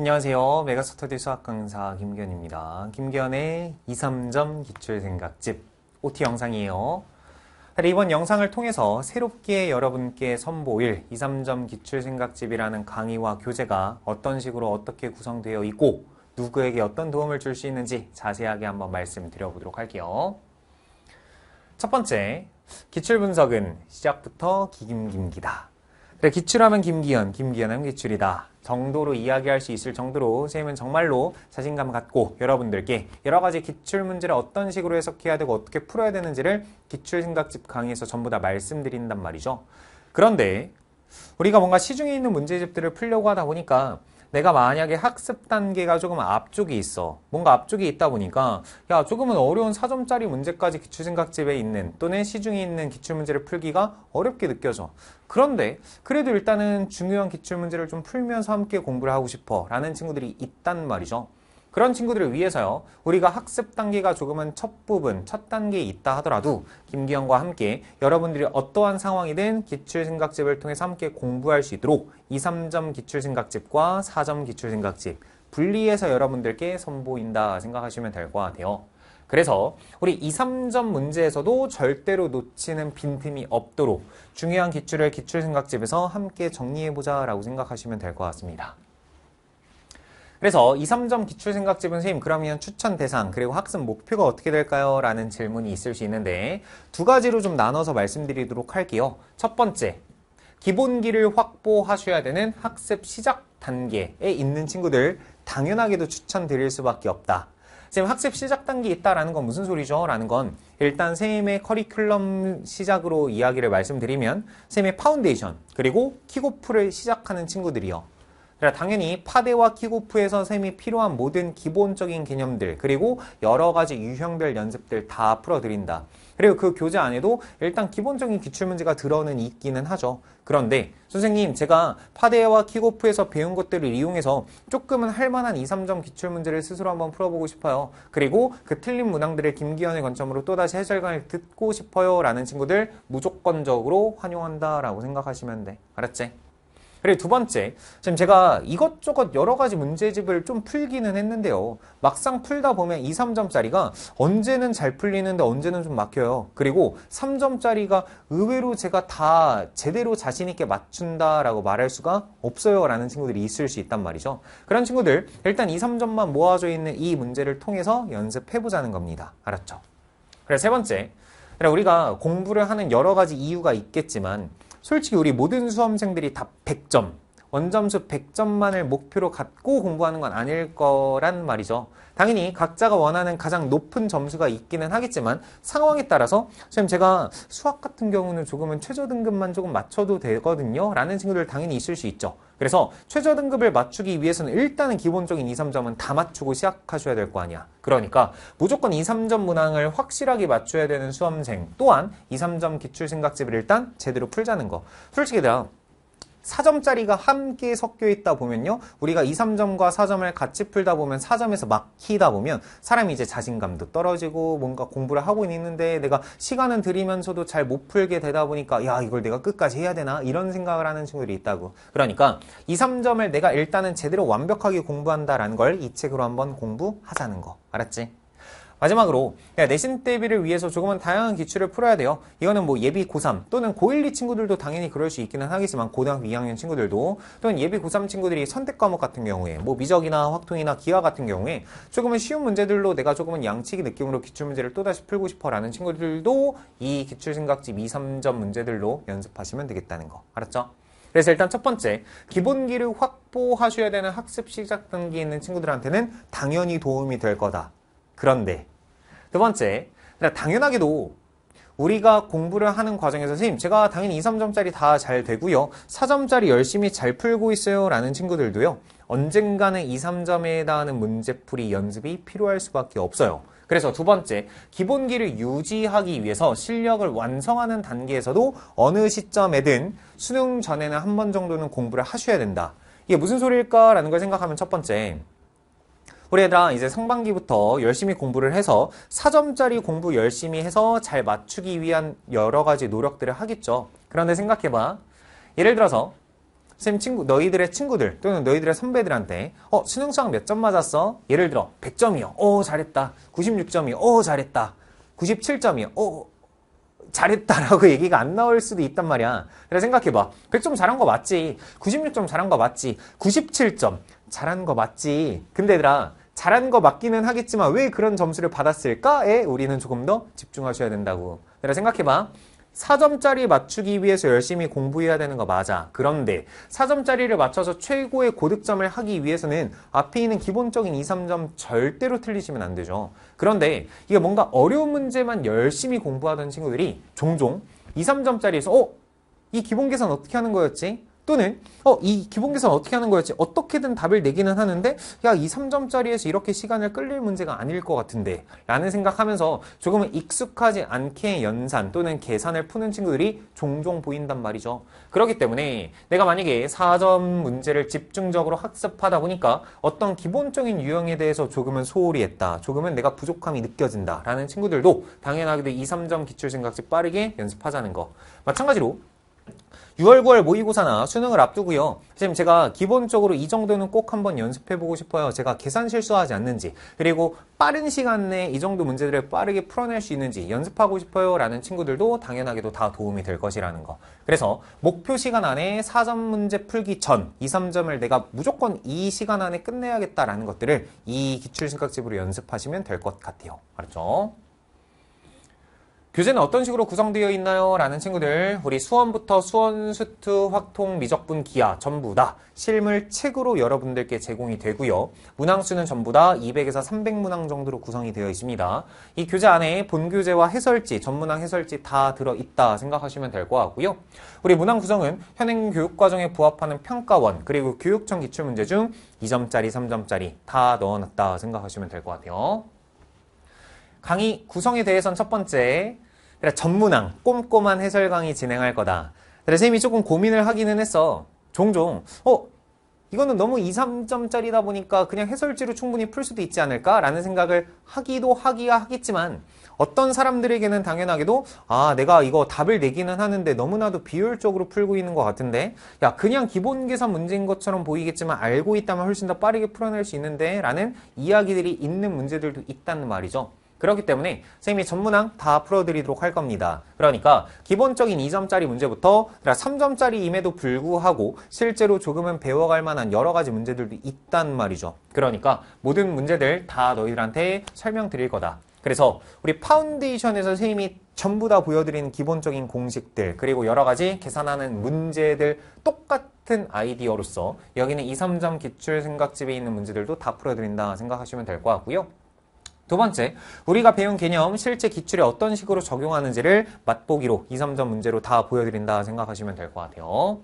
안녕하세요. 메가스터디 수학 강사 김기현입니다 김견의 2, 3점 기출 생각집 OT 영상이에요. 이번 영상을 통해서 새롭게 여러분께 선보일 2, 3점 기출 생각집이라는 강의와 교재가 어떤 식으로 어떻게 구성되어 있고 누구에게 어떤 도움을 줄 수 있는지 자세하게 한번 말씀드려보도록 할게요. 첫 번째, 기출 분석은 시작부터 기김김기다. 그래, 기출하면 김기현, 김기현하면 기출이다. 정도로 이야기할 수 있을 정도로 선생님은 정말로 자신감 갖고 여러분들께 여러 가지 기출 문제를 어떤 식으로 해석해야 되고 어떻게 풀어야 되는지를 기출 생각집 강의에서 전부 다 말씀드린단 말이죠. 그런데 우리가 뭔가 시중에 있는 문제집들을 풀려고 하다 보니까 내가 만약에 학습 단계가 조금 앞쪽에 있어. 뭔가 앞쪽에 있다 보니까 야 조금은 어려운 4점짜리 문제까지 기출생각집에 있는 또는 시중에 있는 기출문제를 풀기가 어렵게 느껴져. 그런데 그래도 일단은 중요한 기출문제를 좀 풀면서 함께 공부를 하고 싶어 라는 친구들이 있단 말이죠. 그런 친구들을 위해서요. 우리가 학습 단계가 조금은 첫 부분, 첫 단계에 있다 하더라도 김기현과 함께 여러분들이 어떠한 상황이든 기출생각집을 통해서 함께 공부할 수 있도록 2, 3점 기출생각집과 4점 기출생각집 분리해서 여러분들께 선보인다 생각하시면 될 것 같아요. 그래서 우리 2, 3점 문제에서도 절대로 놓치는 빈틈이 없도록 중요한 기출을 기출생각집에서 함께 정리해보자 라고 생각하시면 될 것 같습니다. 그래서 2, 3점 기출생각집은 선생님 그러면 추천 대상 그리고 학습 목표가 어떻게 될까요? 라는 질문이 있을 수 있는데 두 가지로 좀 나눠서 말씀드리도록 할게요. 첫 번째, 기본기를 확보하셔야 되는 학습 시작 단계에 있는 친구들 당연하게도 추천드릴 수밖에 없다. 지금 학습 시작 단계 에 있다라는 건 무슨 소리죠? 라는 건 일단 선생님의 커리큘럼 시작으로 이야기를 말씀드리면 선생님의 파운데이션 그리고 킥오프를 시작하는 친구들이요. 당연히 파데와 키고프에서샘이 필요한 모든 기본적인 개념들 그리고 여러 가지 유형별 연습들 다 풀어드린다. 그리고 그 교재 안에도 일단 기본적인 기출문제가 들어는 있기는 하죠. 그런데 선생님 제가 파데와 키고프에서 배운 것들을 이용해서 조금은 할만한 2, 3점 기출문제를 스스로 한번 풀어보고 싶어요. 그리고 그 틀린 문항들을 김기현의 관점으로 또다시 해설관을 듣고 싶어요 라는 친구들 무조건적으로 환영한다 라고 생각하시면 돼. 알았지? 그리고 두 번째, 지금 제가 이것저것 여러 가지 문제집을 좀 풀기는 했는데요. 막상 풀다 보면 2, 3점짜리가 언제는 잘 풀리는데 언제는 좀 막혀요. 그리고 3점짜리가 의외로 제가 다 제대로 자신있게 맞춘다라고 말할 수가 없어요. 라는 친구들이 있을 수 있단 말이죠. 그런 친구들, 일단 2, 3점만 모아져 있는 이 문제를 통해서 연습해보자는 겁니다. 알았죠? 그래서 세 번째, 우리가 공부를 하는 여러 가지 이유가 있겠지만 솔직히 우리 모든 수험생들이 다 100점 원점수 100점만을 목표로 갖고 공부하는 건 아닐 거란 말이죠. 당연히 각자가 원하는 가장 높은 점수가 있기는 하겠지만 상황에 따라서 선생님 제가 수학 같은 경우는 조금은 최저 등급만 조금 맞춰도 되거든요. 라는 친구들 당연히 있을 수 있죠. 그래서 최저 등급을 맞추기 위해서는 일단은 기본적인 2, 3점은 다 맞추고 시작하셔야 될 거 아니야. 그러니까 무조건 2, 3점 문항을 확실하게 맞춰야 되는 수험생 또한 2, 3점 기출생각집을 일단 제대로 풀자는 거. 솔직히 내가 4점짜리가 함께 섞여 있다 보면요. 우리가 2, 3점과 4점을 같이 풀다 보면 4점에서 막히다 보면 사람이 이제 자신감도 떨어지고 뭔가 공부를 하고 있는데 내가 시간은 들이면서도 잘 못 풀게 되다 보니까 야, 이걸 내가 끝까지 해야 되나? 이런 생각을 하는 친구들이 있다고. 그러니까 2, 3점을 내가 일단은 제대로 완벽하게 공부한다라는 걸 이 책으로 한번 공부하자는 거. 알았지? 마지막으로 네, 내신 대비를 위해서 조금은 다양한 기출을 풀어야 돼요. 이거는 뭐 예비 고3 또는 고1, 2 친구들도 당연히 그럴 수 있기는 하겠지만 고등학교 2학년 친구들도 또는 예비 고3 친구들이 선택 과목 같은 경우에 뭐 미적이나 확통이나 기하 같은 경우에 조금은 쉬운 문제들로 내가 조금은 양치기 느낌으로 기출 문제를 또다시 풀고 싶어라는 친구들도 이 기출 생각지 2, 3점 문제들로 연습하시면 되겠다는 거 알았죠? 그래서 일단 첫 번째, 기본기를 확보하셔야 되는 학습 시작 단계에 있는 친구들한테는 당연히 도움이 될 거다. 그런데 두 번째, 네, 당연하게도 우리가 공부를 하는 과정에서 선생님 제가 당연히 2, 3점짜리 다 잘 되고요. 4점짜리 열심히 잘 풀고 있어요 라는 친구들도요. 언젠가는 2, 3점에 해당하는 문제풀이 연습이 필요할 수밖에 없어요. 그래서 두 번째, 기본기를 유지하기 위해서 실력을 완성하는 단계에서도 어느 시점에든 수능 전에는 한 번 정도는 공부를 하셔야 된다. 이게 무슨 소리일까라는 걸 생각하면 첫 번째, 우리 애들아 이제 상반기부터 열심히 공부를 해서 4점짜리 공부 열심히 해서 잘 맞추기 위한 여러 가지 노력들을 하겠죠. 그런데 생각해봐. 예를 들어서 선생님 친구, 너희들의 친구들 또는 너희들의 선배들한테 어, 수능수학 몇 점 맞았어? 예를 들어 100점이요. 어 잘했다. 96점이요. 어 잘했다. 97점이요. 어 잘했다라고 얘기가 안 나올 수도 있단 말이야. 그래 생각해봐. 100점 잘한 거 맞지? 96점 잘한 거 맞지? 97점 잘한 거 맞지? 근데 얘들아 잘한 거 맞기는 하겠지만 왜 그런 점수를 받았을까에 우리는 조금 더 집중하셔야 된다고. 내가 생각해봐. 4점짜리 맞추기 위해서 열심히 공부해야 되는 거 맞아. 그런데 4점짜리를 맞춰서 최고의 고득점을 하기 위해서는 앞에 있는 기본적인 2, 3점 절대로 틀리시면 안 되죠. 그런데 이게 뭔가 어려운 문제만 열심히 공부하던 친구들이 종종 2, 3점짜리에서 어? 이 기본 계산 어떻게 하는 거였지? 또는 어, 이 기본 계산 어떻게 하는 거였지? 어떻게든 답을 내기는 하는데 야, 이 3점짜리에서 이렇게 시간을 끌릴 문제가 아닐 것 같은데 라는 생각하면서 조금은 익숙하지 않게 연산 또는 계산을 푸는 친구들이 종종 보인단 말이죠. 그렇기 때문에 내가 만약에 4점 문제를 집중적으로 학습하다 보니까 어떤 기본적인 유형에 대해서 조금은 소홀히 했다. 조금은 내가 부족함이 느껴진다. 라는 친구들도 당연하게도 2, 3점 기출생각지 빠르게 연습하자는 거. 마찬가지로 6월, 9월 모의고사나 수능을 앞두고요. 지님 제가 기본적으로 이 정도는 꼭 한번 연습해보고 싶어요. 제가 계산 실수하지 않는지 그리고 빠른 시간 내에 이 정도 문제들을 빠르게 풀어낼 수 있는지 연습하고 싶어요 라는 친구들도 당연하게도 다 도움이 될 것이라는 거. 그래서 목표 시간 안에 4점 문제 풀기 전 2, 3점을 내가 무조건 이 시간 안에 끝내야겠다라는 것들을 이 기출생각집으로 연습하시면 될 것 같아요. 알았죠? 교재는 어떤 식으로 구성되어 있나요? 라는 친구들 우리 수원부터 수원, 수트 확통, 미적분, 기하 전부 다 실물 책으로 여러분들께 제공이 되고요. 문항수는 전부 다 200에서 300문항 정도로 구성이 되어 있습니다. 이 교재 안에 본교재와 해설지, 전문항 해설지 다 들어있다 생각하시면 될 것 같고요. 우리 문항 구성은 현행 교육과정에 부합하는 평가원 그리고 교육청 기출문제 중 2점짜리, 3점짜리 다 넣어놨다 생각하시면 될 것 같아요. 강의 구성에 대해선 첫 번째, 그래 전문항, 꼼꼼한 해설 강의 진행할 거다. 그래 서이미 조금 고민을 하기는 했어. 종종, 어, 이거는 너무 2, 3점짜리다 보니까 그냥 해설지로 충분히 풀 수도 있지 않을까라는 생각을 하기도 하기야 하겠지만 어떤 사람들에게는 당연하게도 아 내가 이거 답을 내기는 하는데 너무나도 비효율적으로 풀고 있는 것 같은데 야 그냥 기본 계산 문제인 것처럼 보이겠지만 알고 있다면 훨씬 더 빠르게 풀어낼 수 있는데 라는 이야기들이 있는 문제들도 있다는 말이죠. 그렇기 때문에 선생님이 전문항 다 풀어드리도록 할 겁니다. 그러니까 기본적인 2점짜리 문제부터 3점짜리임에도 그러니까 불구하고 실제로 조금은 배워갈 만한 여러 가지 문제들도 있단 말이죠. 그러니까 모든 문제들 다 너희들한테 설명드릴 거다. 그래서 우리 파운데이션에서 선생님이 전부 다 보여드리는 기본적인 공식들 그리고 여러 가지 계산하는 문제들 똑같은 아이디어로서 여기는 2, 3점 기출 생각집에 있는 문제들도 다 풀어드린다 생각하시면 될 것 같고요. 두 번째, 우리가 배운 개념 실제 기출에 어떤 식으로 적용하는지를 맛보기로 2, 3점 문제로 다 보여드린다 생각하시면 될 것 같아요.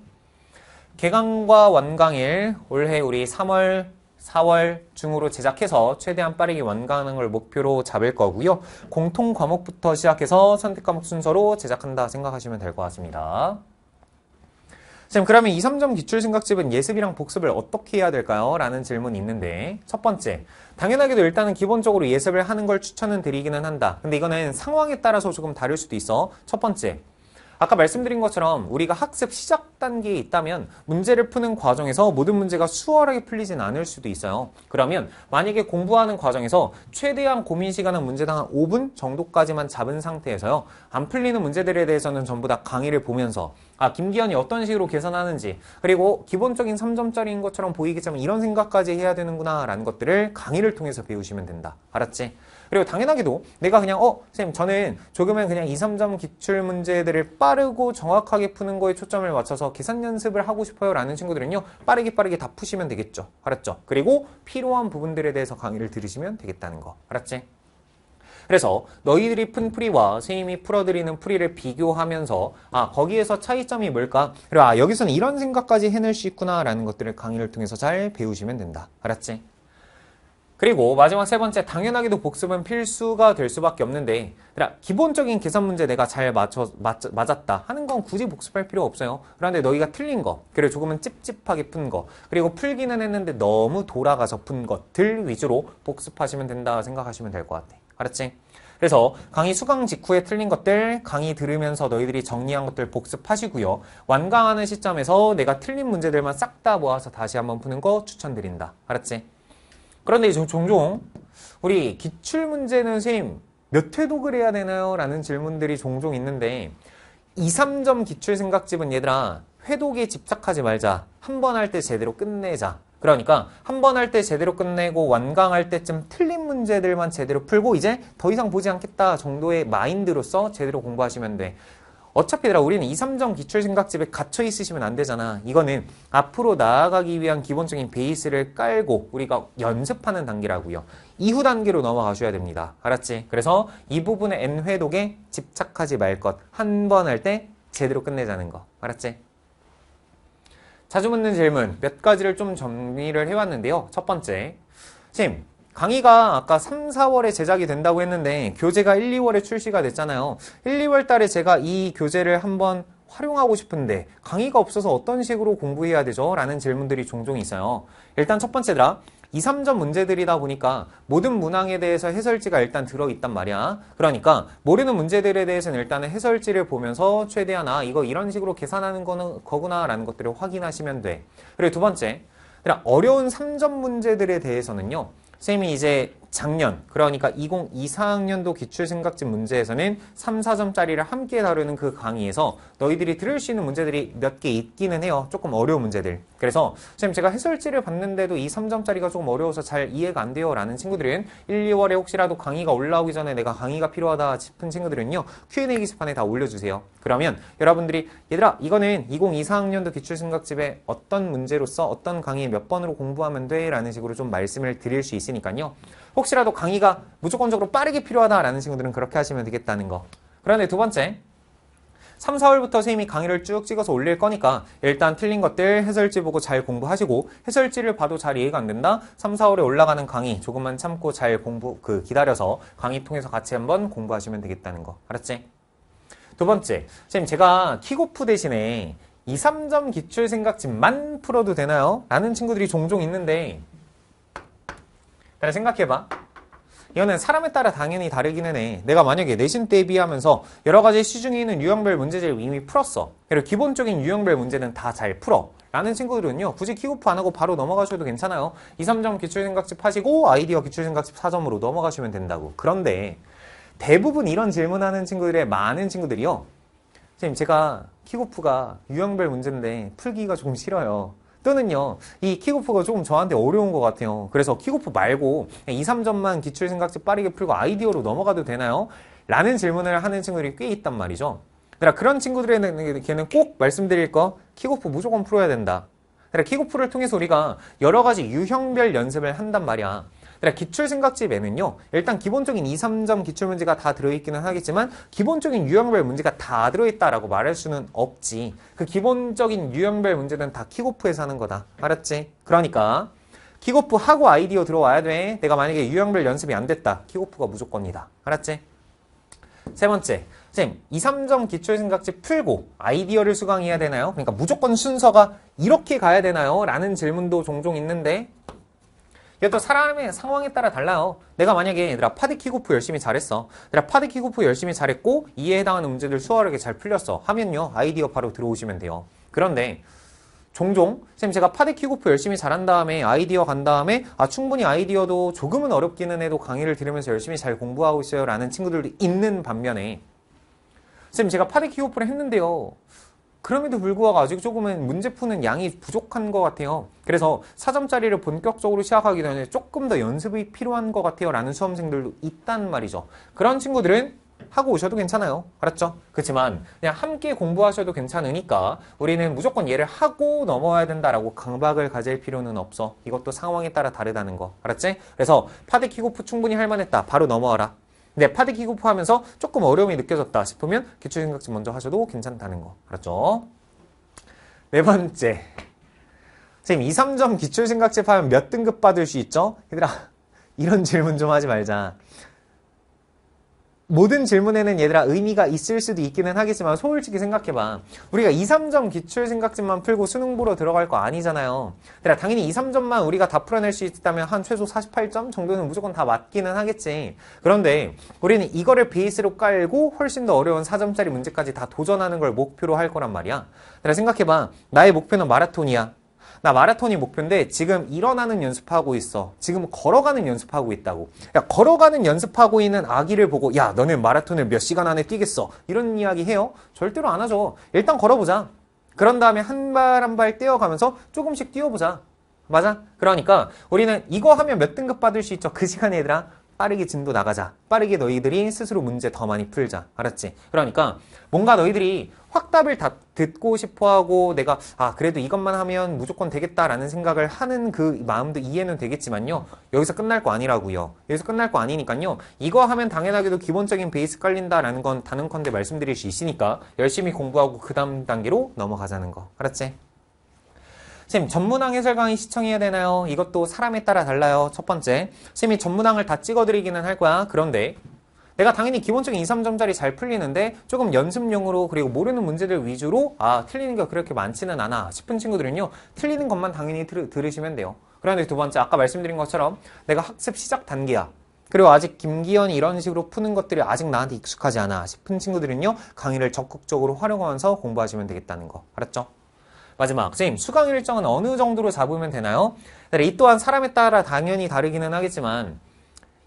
개강과 완강일, 올해 우리 3월 4월 중으로 제작해서 최대한 빠르게 완강을 목표로 잡을 거고요. 공통 과목부터 시작해서 선택 과목 순서로 제작한다 생각하시면 될 것 같습니다. 선 그러면 2, 3점 기출생각집은 예습이랑 복습을 어떻게 해야 될까요? 라는 질문이 있는데 첫 번째 당연하게도 일단은 기본적으로 예습을 하는 걸 추천은 드리기는 한다 근데 이거는 상황에 따라서 조금 다를 수도 있어 첫 번째 아까 말씀드린 것처럼 우리가 학습 시작 단계에 있다면 문제를 푸는 과정에서 모든 문제가 수월하게 풀리진 않을 수도 있어요. 그러면 만약에 공부하는 과정에서 최대한 고민 시간은 문제당 한 5분 정도까지만 잡은 상태에서요. 안 풀리는 문제들에 대해서는 전부 다 강의를 보면서 아 김기현이 어떤 식으로 계산하는지 그리고 기본적인 3점짜리인 것처럼 보이겠지만 이런 생각까지 해야 되는구나 라는 것들을 강의를 통해서 배우시면 된다. 알았지? 그리고 당연하게도 내가 그냥 어 선생님 저는 조금은 그냥 2, 3점 기출 문제들을 빠르고 정확하게 푸는 거에 초점을 맞춰서 계산 연습을 하고 싶어요 라는 친구들은요 빠르게 빠르게 다 푸시면 되겠죠 알았죠? 그리고 필요한 부분들에 대해서 강의를 들으시면 되겠다는 거 알았지? 그래서 너희들이 푼프리와 선생님이 풀어드리는 프리를 비교하면서 아 거기에서 차이점이 뭘까? 그리고 아 여기서는 이런 생각까지 해낼 수 있구나 라는 것들을 강의를 통해서 잘 배우시면 된다 알았지? 그리고 마지막 세 번째 당연하게도 복습은 필수가 될 수밖에 없는데 기본적인 계산 문제 내가 잘 맞춰, 맞, 맞았다 하는 건 굳이 복습할 필요 없어요 그런데 너희가 틀린 거 그리고 조금은 찝찝하게 푼거 그리고 풀기는 했는데 너무 돌아가서 푼 것들 위주로 복습하시면 된다 생각하시면 될 것 같아 알았지? 그래서 강의 수강 직후에 틀린 것들 강의 들으면서 너희들이 정리한 것들 복습하시고요. 완강하는 시점에서 내가 틀린 문제들만 싹 다 모아서 다시 한번 푸는 거 추천드린다. 알았지? 그런데 이제 종종 우리 기출문제는 선생님 몇 회도 그래야 되나요? 라는 질문들이 종종 있는데 2, 3점 기출생각집은 얘들아 회독에 집착하지 말자. 한 번 할 때 제대로 끝내자. 그러니까 한 번 할 때 제대로 끝내고 완강할 때쯤 틀린 문제들만 제대로 풀고 이제 더 이상 보지 않겠다 정도의 마인드로서 제대로 공부하시면 돼. 어차피 얘들아 우리는 2, 3점 기출 생각집에 갇혀 있으시면 안 되잖아. 이거는 앞으로 나아가기 위한 기본적인 베이스를 깔고 우리가 연습하는 단계라고요. 이후 단계로 넘어가셔야 됩니다. 알았지? 그래서 이 부분의 N 회독에 집착하지 말 것. 한 번 할 때 제대로 끝내자는 거. 알았지? 자주 묻는 질문 몇 가지를 좀 정리를 해왔는데요. 첫 번째, 쌤, 강의가 아까 3, 4월에 제작이 된다고 했는데 교재가 1, 2월에 출시가 됐잖아요. 1, 2월 달에 제가 이 교재를 한번 활용하고 싶은데 강의가 없어서 어떤 식으로 공부해야 되죠? 라는 질문들이 종종 있어요. 일단 첫 번째더라. 2, 3점 문제들이다 보니까 모든 문항에 대해서 해설지가 일단 들어있단 말이야. 그러니까 모르는 문제들에 대해서는 일단은 해설지를 보면서 최대한 아 이거 이런 식으로 계산하는 거는 거구나 라는 것들을 확인하시면 돼. 그리고 두 번째, 어려운 3점 문제들에 대해서는요. 선생님이 이제 작년 그러니까 2024학년도 기출생각집 문제에서는 3, 4점짜리를 함께 다루는 그 강의에서 너희들이 들을 수 있는 문제들이 몇 개 있기는 해요. 조금 어려운 문제들. 그래서 선생님 제가 해설지를 봤는데도 이 3점짜리가 조금 어려워서 잘 이해가 안 돼요 라는 친구들은 1, 2월에 혹시라도 강의가 올라오기 전에 내가 강의가 필요하다 싶은 친구들은요. Q&A 게시판에다 올려주세요. 그러면 여러분들이 얘들아 이거는 2024학년도 기출생각집에 어떤 문제로서 어떤 강의 에몇 번으로 공부하면 돼 라는 식으로 좀 말씀을 드릴 수 있으니까요. 혹시라도 강의가 무조건적으로 빠르게 필요하다라는 친구들은 그렇게 하시면 되겠다는 거. 그런데 두 번째, 3, 4월부터 선생님이 강의를 쭉 찍어서 올릴 거니까 일단 틀린 것들 해설지 보고 잘 공부하시고 해설지를 봐도 잘 이해가 안 된다? 3, 4월에 올라가는 강의 조금만 참고 잘 공부 그 기다려서 강의 통해서 같이 한번 공부하시면 되겠다는 거. 알았지? 두 번째, 선생님 제가 킥오프 대신에 2, 3점 기출 생각집만 풀어도 되나요? 라는 친구들이 종종 있는데 잘 생각해봐. 이거는 사람에 따라 당연히 다르기는 해. 내가 만약에 내신 대비하면서 여러 가지 시중에 있는 유형별 문제집을 이미 풀었어. 그리고 기본적인 유형별 문제는 다 잘 풀어. 라는 친구들은요. 굳이 키오프안 하고 바로 넘어가셔도 괜찮아요. 2, 3점 기출생각집 하시고 아이디어 기출생각집 4점으로 넘어가시면 된다고. 그런데 대부분 이런 질문하는 친구들의 많은 친구들이요. 선생님 제가 키오프가 유형별 문제인데 풀기가 조금 싫어요. 또는요 이 킥오프가 조금 저한테 어려운 것 같아요 그래서 킥오프 말고 2, 3점만 기출 생각지 빠르게 풀고 아이디어로 넘어가도 되나요? 라는 질문을 하는 친구들이 꽤 있단 말이죠 그러니까 그런 친구들에게는 꼭 말씀드릴 거 킥오프 무조건 풀어야 된다 그러 그러니까 킥오프를 통해서 우리가 여러 가지 유형별 연습을 한단 말이야 그러니까 기출생각집에는요. 일단 기본적인 2, 3점 기출문제가 다 들어있기는 하겠지만 기본적인 유형별 문제가 다 들어있다라고 말할 수는 없지. 그 기본적인 유형별 문제는 다 킥오프에서 하는 거다. 알았지? 그러니까 킥오프 하고 아이디어 들어와야 돼. 내가 만약에 유형별 연습이 안 됐다. 킥오프가 무조건이다. 알았지? 세 번째, 선생님 2, 3점 기출생각집 풀고 아이디어를 수강해야 되나요? 그러니까 무조건 순서가 이렇게 가야 되나요? 라는 질문도 종종 있는데 이게 또 사람의 상황에 따라 달라요. 내가 만약에 얘들아 파드 킥오프 열심히 잘했어. 얘들아 파드 킥오프 열심히 잘했고 이에 해당하는 문제들 수월하게 잘 풀렸어. 하면요 아이디어 바로 들어오시면 돼요. 그런데 종종 선생님 제가 파드 킥오프 열심히 잘한 다음에 아이디어 간 다음에 아 충분히 아이디어도 조금은 어렵기는 해도 강의를 들으면서 열심히 잘 공부하고 있어요 라는 친구들도 있는 반면에 선생님 제가 파드 킥오프를 했는데요 그럼에도 불구하고 아직 조금은 문제 푸는 양이 부족한 것 같아요. 그래서 4점짜리를 본격적으로 시작하기 전에 조금 더 연습이 필요한 것 같아요. 라는 수험생들도 있단 말이죠. 그런 친구들은 하고 오셔도 괜찮아요. 알았죠? 그렇지만 그냥 함께 공부하셔도 괜찮으니까 우리는 무조건 얘를 하고 넘어와야 된다라고 강박을 가질 필요는 없어. 이것도 상황에 따라 다르다는 거. 알았지? 그래서 파드 키고프 충분히 할 만했다. 바로 넘어와라. 네, 파디 기구포하면서 조금 어려움이 느껴졌다 싶으면 기초생각지 먼저 하셔도 괜찮다는 거. 그렇죠네 번째. 선생님, 2, 3점 기출생각집 하면 몇 등급 받을 수 있죠? 얘들아, 이런 질문 좀 하지 말자. 모든 질문에는 얘들아 의미가 있을 수도 있기는 하겠지만 솔직히 생각해봐 우리가 2, 3점 기출 생각집만 풀고 수능 보러 들어갈 거 아니잖아요 얘들아 당연히 2, 3점만 우리가 다 풀어낼 수 있다면 한 최소 48점 정도는 무조건 다 맞기는 하겠지 그런데 우리는 이거를 베이스로 깔고 훨씬 더 어려운 4점짜리 문제까지 다 도전하는 걸 목표로 할 거란 말이야 얘들아 생각해봐 나의 목표는 마라톤이야 나 마라톤이 목표인데 지금 일어나는 연습하고 있어. 지금 걸어가는 연습하고 있다고. 야, 그러니까 걸어가는 연습하고 있는 아기를 보고 야, 너는 마라톤을 몇 시간 안에 뛰겠어. 이런 이야기 해요? 절대로 안 하죠. 일단 걸어보자. 그런 다음에 한 발 한 발뛰어가면서 조금씩 뛰어보자. 맞아? 그러니까 우리는 이거 하면 몇 등급 받을 수 있죠? 그 시간에 얘들아 빠르게 진도 나가자. 빠르게 너희들이 스스로 문제 더 많이 풀자. 알았지? 그러니까 뭔가 너희들이 확답을 다, 듣고 싶어 하고 내가 아 그래도 이것만 하면 무조건 되겠다라는 생각을 하는 그 마음도 이해는 되겠지만요. 여기서 끝날 거 아니라고요. 여기서 끝날 거 아니니까요. 이거 하면 당연하게도 기본적인 베이스 깔린다라는 건다른컨대 말씀드릴 수 있으니까 열심히 공부하고 그 다음 단계로 넘어가자는 거. 알았지? 선생님, 전문항 해설 강의 시청해야 되나요? 이것도 사람에 따라 달라요. 첫 번째. 선생님이 전문항을 다 찍어드리기는 할 거야. 그런데 내가 당연히 기본적인 2, 3점짜리 잘 풀리는데 조금 연습용으로 그리고 모르는 문제들 위주로 아 틀리는 게 그렇게 많지는 않아 싶은 친구들은요 틀리는 것만 당연히 들, 들으시면 돼요 그런데 두 번째 아까 말씀드린 것처럼 내가 학습 시작 단계야 그리고 아직 김기현이 이런 식으로 푸는 것들이 아직 나한테 익숙하지 않아 싶은 친구들은요 강의를 적극적으로 활용하면서 공부하시면 되겠다는 거 알았죠? 마지막 선생 수강 일정은 어느 정도로 잡으면 되나요? 네, 이 또한 사람에 따라 당연히 다르기는 하겠지만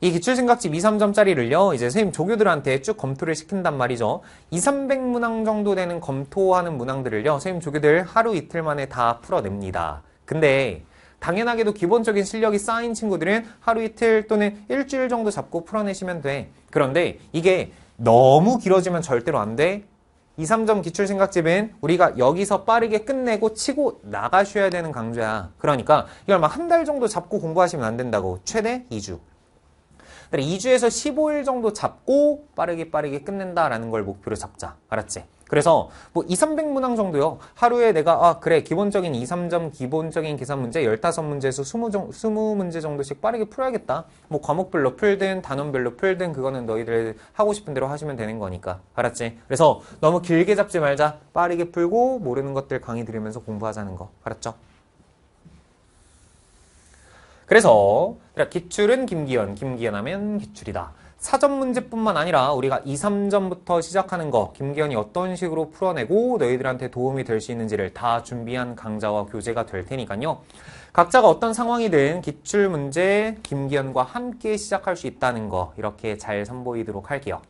이 기출생각집 2, 3점짜리를요, 이제 선생님 조교들한테 쭉 검토를 시킨단 말이죠. 2, 300문항 정도 되는 검토하는 문항들을요, 선생님 조교들 하루 이틀 만에 다 풀어냅니다. 근데 당연하게도 기본적인 실력이 쌓인 친구들은 하루 이틀 또는 일주일 정도 잡고 풀어내시면 돼. 그런데 이게 너무 길어지면 절대로 안 돼. 2, 3점 기출생각집은 우리가 여기서 빠르게 끝내고 치고 나가셔야 되는 강좌야. 그러니까 이걸 막 한 달 정도 잡고 공부하시면 안 된다고. 최대 2주. 2주에서 15일 정도 잡고 빠르게 빠르게 끝낸다라는 걸 목표로 잡자. 알았지? 그래서 뭐 2, 300문항 정도요. 하루에 내가 아 그래 기본적인 2, 3점 기본적인 계산 문제 15문제에서 20, 20문제 정도씩 빠르게 풀어야겠다. 뭐 과목별로 풀든 단원별로 풀든 그거는 너희들 하고 싶은 대로 하시면 되는 거니까. 알았지? 그래서 너무 길게 잡지 말자. 빠르게 풀고 모르는 것들 강의 들으면서 공부하자는 거. 알았죠? 그래서 기출은 김기현, 김기현 하면 기출이다. 사전 문제뿐만 아니라 우리가 2, 3점부터 시작하는 거 김기현이 어떤 식으로 풀어내고 너희들한테 도움이 될 수 있는지를 다 준비한 강좌와 교재가 될 테니까요. 각자가 어떤 상황이든 기출 문제 김기현과 함께 시작할 수 있다는 거 이렇게 잘 선보이도록 할게요.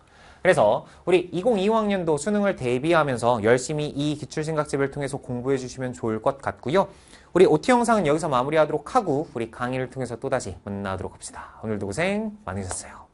그래서 우리 2025학년도 수능을 대비하면서 열심히 이 기출생각집을 통해서 공부해 주시면 좋을 것 같고요. 우리 OT 영상은 여기서 마무리하도록 하고 우리 강의를 통해서 또다시 만나도록 합시다. 오늘도 고생 많으셨어요.